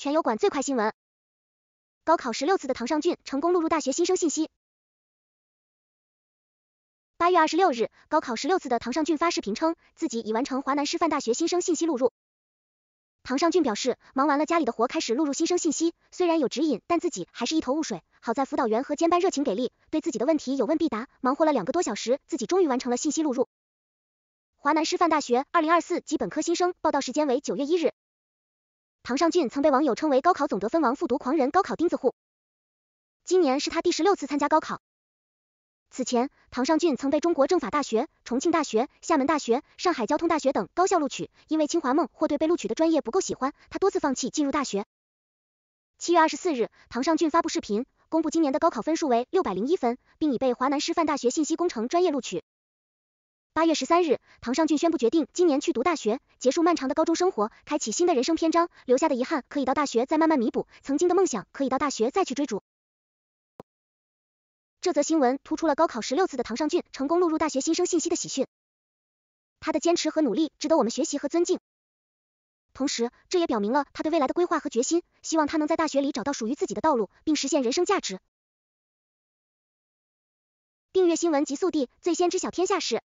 全油馆最快新闻：高考十六次的唐尚珺成功录入大学新生信息。八月二十六日，高考十六次的唐尚珺发视频称，自己已完成华南师范大学新生信息录入。唐尚珺表示，忙完了家里的活，开始录入新生信息，虽然有指引，但自己还是一头雾水。好在辅导员和监班热情给力，对自己的问题有问必答。忙活了两个多小时，自己终于完成了信息录入。华南师范大学二零二四级本科新生报到时间为九月一日。唐尚珺曾被网友称为高考总得分王、复读狂人、高考钉子户。今年是他第十六次参加高考。此前，唐尚珺曾被中国政法大学、重庆大学、厦门大学、上海交通大学等高校录取，因为清华梦或对被录取的专业不够喜欢，他多次放弃进入大学。七月二十四日，唐尚珺发布视频，公布今年的高考分数为六百零一分，并已被华南师范大学信息工程专业录取。八月十三日，唐尚珺宣布决定今年去读大学，结束漫长的高中生活，开启新的人生篇章。留下的遗憾可以到大学再慢慢弥补，曾经的梦想可以到大学再去追逐。这则新闻突出了高考十六次的唐尚珺成功录入大学新生信息的喜讯。他的坚持和努力值得我们学习和尊敬。同时，这也表明了他对未来的规划和决心。希望他能在大学里找到属于自己的道路，并实现人生价值。订阅新闻极速递，最先知晓天下事。